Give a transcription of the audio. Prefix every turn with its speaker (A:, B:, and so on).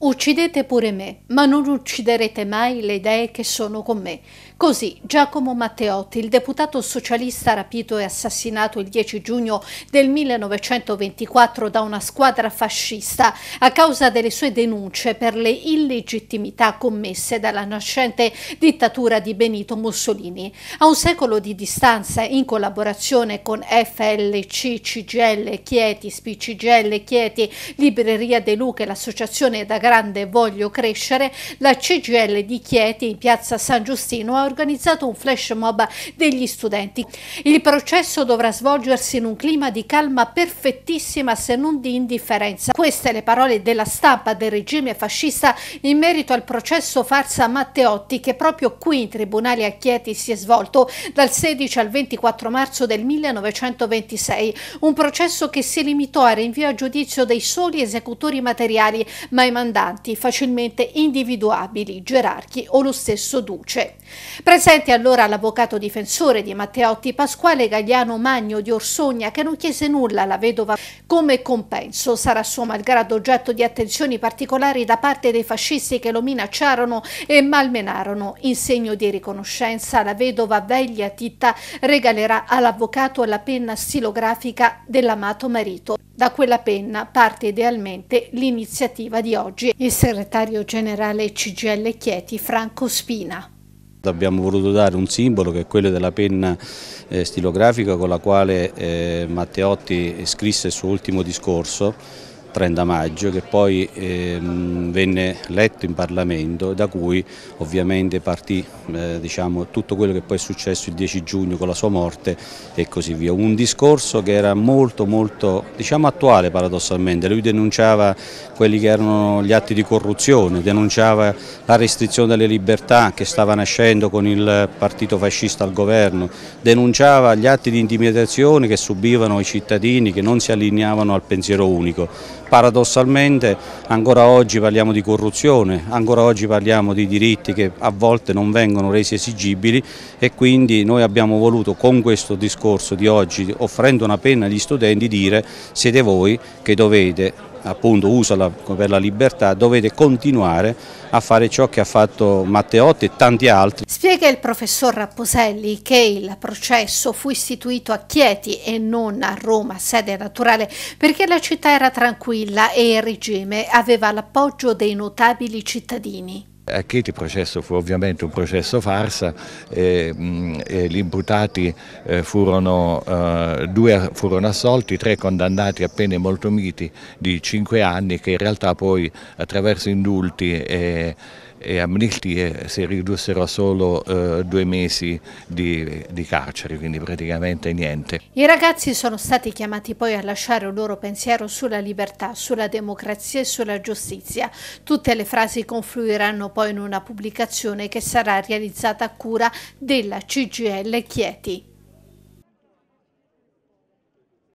A: Uccidete pure me, ma non ucciderete mai le idee che sono con me. Così Giacomo Matteotti, il deputato socialista rapito e assassinato il 10 giugno del 1924 da una squadra fascista a causa delle sue denunce per le illegittimità commesse dalla nascente dittatura di Benito Mussolini. A un secolo di distanza, in collaborazione con FLC, CGL, Chieti, Spicigl, Chieti, Libreria De Luca e l'Associazione da grande Voglio Crescere, la CGL di Chieti in piazza San Giustino ha organizzato un flash mob degli studenti. Il processo dovrà svolgersi in un clima di calma perfettissima se non di indifferenza. Queste le parole della stampa del regime fascista in merito al processo farsa Matteotti che proprio qui in tribunale a Chieti si è svolto dal 16 al 24 marzo del 1926. Un processo che si limitò a rinvio a giudizio dei soli esecutori materiali, ma i mandati comandanti facilmente individuabili, gerarchi o lo stesso duce. Presente allora l'avvocato difensore di Matteotti Pasquale Gagliano Magno di Orsogna che non chiese nulla alla vedova come compenso. Sarà suo malgrado oggetto di attenzioni particolari da parte dei fascisti che lo minacciarono e malmenarono. In segno di riconoscenza la vedova Veglia Titta regalerà all'avvocato la penna stilografica dell'amato marito. Da quella penna parte idealmente l'iniziativa di oggi. Il segretario generale CGL Chieti, Franco Spina.
B: Abbiamo voluto dare un simbolo che è quello della penna eh, stilografica con la quale eh, Matteotti scrisse il suo ultimo discorso 30 maggio che poi ehm, venne letto in Parlamento da cui ovviamente partì eh, diciamo, tutto quello che poi è successo il 10 giugno con la sua morte e così via. Un discorso che era molto molto diciamo, attuale paradossalmente, lui denunciava quelli che erano gli atti di corruzione, denunciava la restrizione delle libertà che stava nascendo con il partito fascista al governo, denunciava gli atti di intimidazione che subivano i cittadini che non si allineavano al pensiero unico Paradossalmente ancora oggi parliamo di corruzione, ancora oggi parliamo di diritti che a volte non vengono resi esigibili e quindi noi abbiamo voluto con questo discorso di oggi, offrendo una penna agli studenti, dire siete voi che dovete appunto usa per la libertà, dovete continuare a fare ciò che ha fatto Matteotti e tanti altri.
A: Spiega il professor Rapposelli che il processo fu istituito a Chieti e non a Roma, sede naturale, perché la città era tranquilla e il regime aveva l'appoggio dei notabili cittadini.
C: A Chieti il processo fu ovviamente un processo farsa e, e gli imputati eh, furono, eh, due furono assolti, tre condannati a pene molto miti di cinque anni che in realtà poi attraverso indulti e e amnistie eh, si ridussero solo eh, due mesi di, di carcere, quindi praticamente niente.
A: I ragazzi sono stati chiamati poi a lasciare un loro pensiero sulla libertà, sulla democrazia e sulla giustizia. Tutte le frasi confluiranno poi in una pubblicazione che sarà realizzata a cura della CGL Chieti.